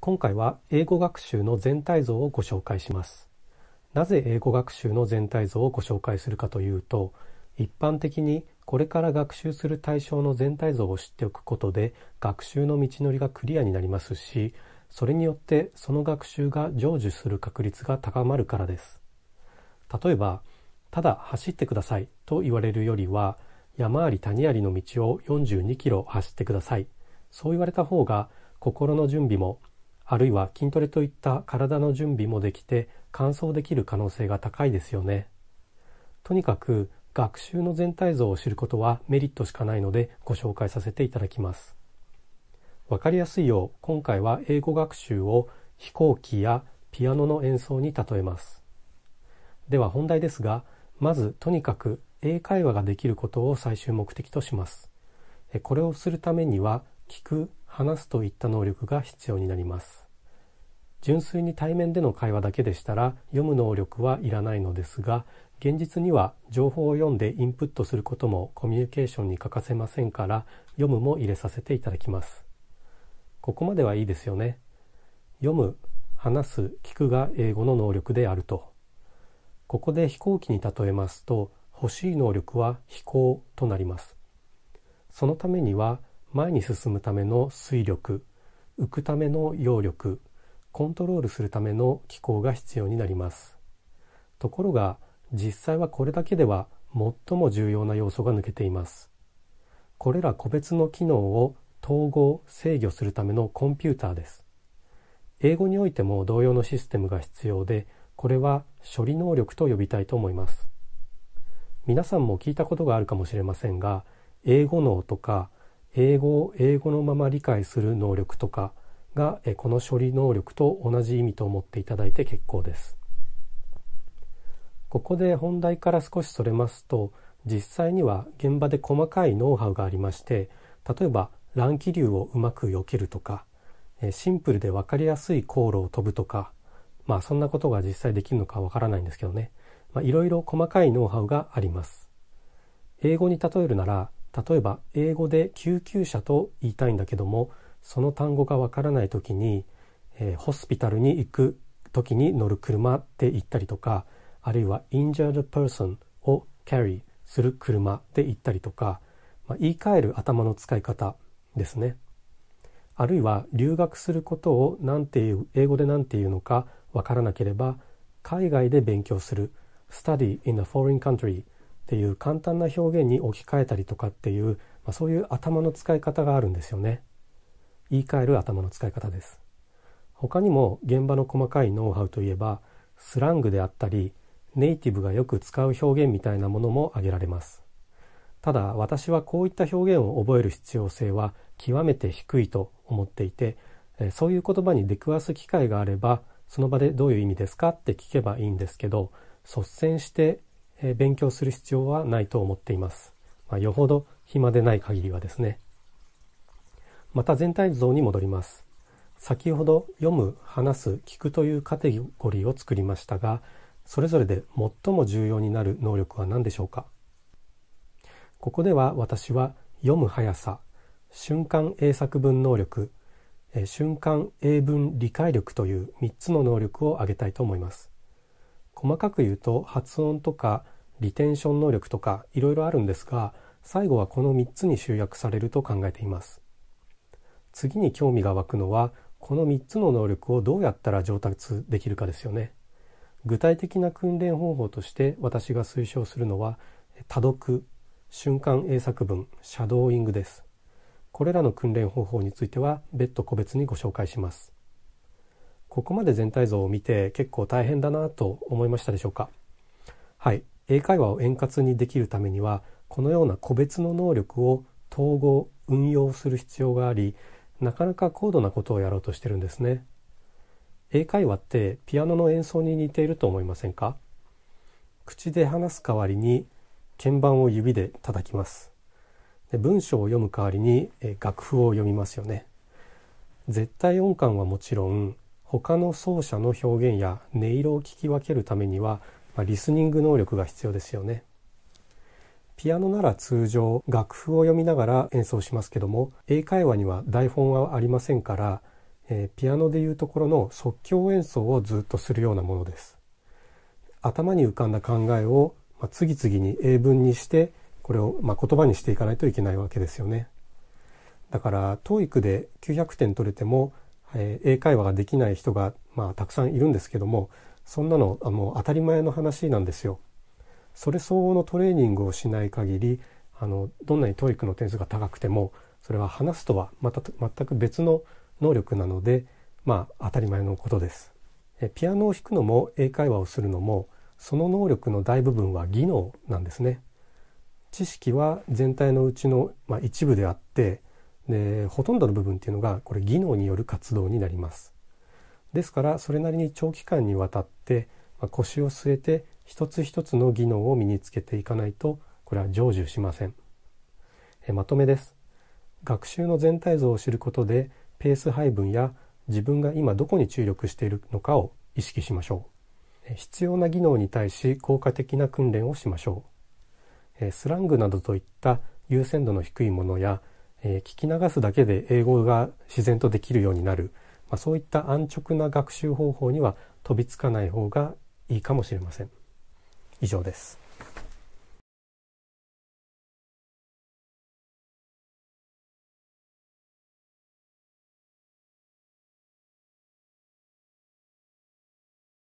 今回は英語学習の全体像をご紹介します。なぜ英語学習の全体像をご紹介するかというと、一般的にこれから学習する対象の全体像を知っておくことで学習の道のりがクリアになりますし、それによってその学習が成就する確率が高まるからです。例えば、ただ走ってくださいと言われるよりは、山あり谷ありの道を42キロ走ってください。そう言われた方が心の準備もあるいは筋トレといった体の準備もできて完走できる可能性が高いですよね。とにかく学習の全体像を知ることはメリットしかないのでご紹介させていただきます。わかりやすいよう今回は英語学習を飛行機やピアノの演奏に例えます。では本題ですが、まずとにかく英会話ができることを最終目的とします。これをするためには聞く、話すといった能力が必要になります純粋に対面での会話だけでしたら読む能力はいらないのですが現実には情報を読んでインプットすることもコミュニケーションに欠かせませんから読むも入れさせていただきますここまではいいですよね読む話す聞くが英語の能力であるとここで飛行機に例えますと欲しい能力は飛行となりますそのためには前に進むための水力浮くための揚力コントロールするための機構が必要になりますところが実際はこれだけでは最も重要な要素が抜けていますこれら個別の機能を統合制御するためのコンピューターです英語においても同様のシステムが必要でこれは処理能力と呼びたいと思います皆さんも聞いたことがあるかもしれませんが英語脳とか英語を英語のまま理解する能力とかがこの処理能力と同じ意味と思っていただいて結構です。ここで本題から少しそれますと実際には現場で細かいノウハウがありまして例えば乱気流をうまく避けるとかシンプルで分かりやすい航路を飛ぶとかまあそんなことが実際できるのかわからないんですけどねいろいろ細かいノウハウがあります。英語に例えるなら例えば英語で救急車と言いたいんだけどもその単語がわからない時に、えー、ホスピタルに行く時に乗る車って言ったりとかあるいは injured person を carry する車で言ったりとか、まあ、言い換える頭の使い方ですねあるいは留学することをんていう英語で何て言うのかわからなければ海外で勉強する study in a foreign country っていう簡単な表現に置き換えたりとかっていう、まあ、そういう頭の使い方があるんですよね。言い換える頭の使い方です。他にも現場の細かいノウハウといえばスラングであったりネイティブがよく使う表現みたいなものも挙げられます。ただ私はこういった表現を覚える必要性は極めて低いと思っていてそういう言葉に出くわす機会があればその場でどういう意味ですかって聞けばいいんですけど率先してえー、勉強する必要はないと思っています。まあ、よほど暇でない限りはですね。また全体像に戻ります。先ほど読む、話す、聞くというカテゴリーを作りましたが、それぞれで最も重要になる能力は何でしょうかここでは私は読む速さ、瞬間英作文能力、瞬間英文理解力という3つの能力を挙げたいと思います。細かく言うと発音とかリテンション能力とかいろいろあるんですが最後はこの3つに集約されると考えています次に興味が湧くのはこの3つの能力をどうやったら上達できるかですよね具体的な訓練方法として私が推奨するのは多読瞬間英作文シャドーイングですこれらの訓練方法については別途個別にご紹介しますここまで全体像を見て結構大変だなと思いましたでしょうかはい英会話を円滑にできるためにはこのような個別の能力を統合運用する必要がありなかなか高度なことをやろうとしてるんですね英会話ってピアノの演奏に似ていると思いませんか口で話す代わりに鍵盤を指で叩きますで文章を読む代わりに楽譜を読みますよね絶対音感はもちろん他の奏者の表現や音色を聞き分けるためにはまあ、リスニング能力が必要ですよね。ピアノなら通常楽譜を読みながら演奏しますけども英会話には台本はありませんから、えー、ピアノでいうところの即興演奏をずっとするようなものです。頭に浮かんだ考えを、まあ、次々に英文にしてこれを、まあ、言葉にしていかないといけないわけですよね。だから TOEIC で900点取れても、えー、英会話ができない人が、まあ、たくさんいるんですけどもそんなのあの、当たり前の話なんですよ。それ相応のトレーニングをしない限りあのどんなに TOEIC の点数が高くてもそれは話すとはまた全く別の能力なので、まあ、当たり前のことです。えピアノを弾くのも英会話をするのもその能力の大部分は技能なんですね。知識は全体のうちの、まあ、一部であってでほとんどの部分っていうのがこれ技能による活動になります。ですからそれなりに長期間にわたって、まあ、腰を据えて一つ一つの技能を身につけていかないとこれは成就しませんえまとめです学習の全体像を知ることでペース配分や自分が今どこに注力しているのかを意識しましょう必要な技能に対し効果的な訓練をしましょうスラングなどといった優先度の低いものや聞き流すだけで英語が自然とできるようになるまあ、そういった安直な学習方法には飛びつかない方がいいかもしれません。以上です。